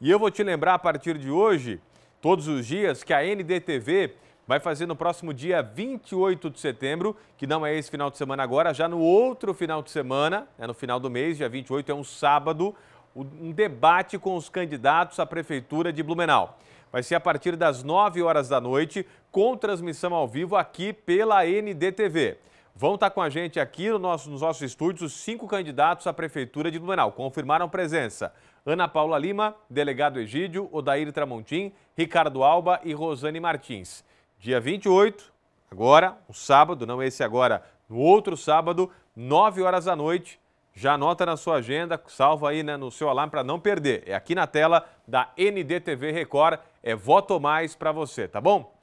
E eu vou te lembrar a partir de hoje, todos os dias, que a NDTV vai fazer no próximo dia 28 de setembro, que não é esse final de semana agora, já no outro final de semana, é no final do mês, dia 28 é um sábado, um debate com os candidatos à prefeitura de Blumenau. Vai ser a partir das 9 horas da noite, com transmissão ao vivo aqui pela NDTV. Vão estar com a gente aqui no nosso, nos nossos estúdios os cinco candidatos à Prefeitura de Blumenau. Confirmaram presença. Ana Paula Lima, delegado Egídio, Odair Tramontim, Ricardo Alba e Rosane Martins. Dia 28, agora, um sábado, não esse agora, no outro sábado, 9 horas da noite. Já anota na sua agenda, salva aí né, no seu alarme para não perder. É aqui na tela da NDTV Record. É voto mais para você, tá bom?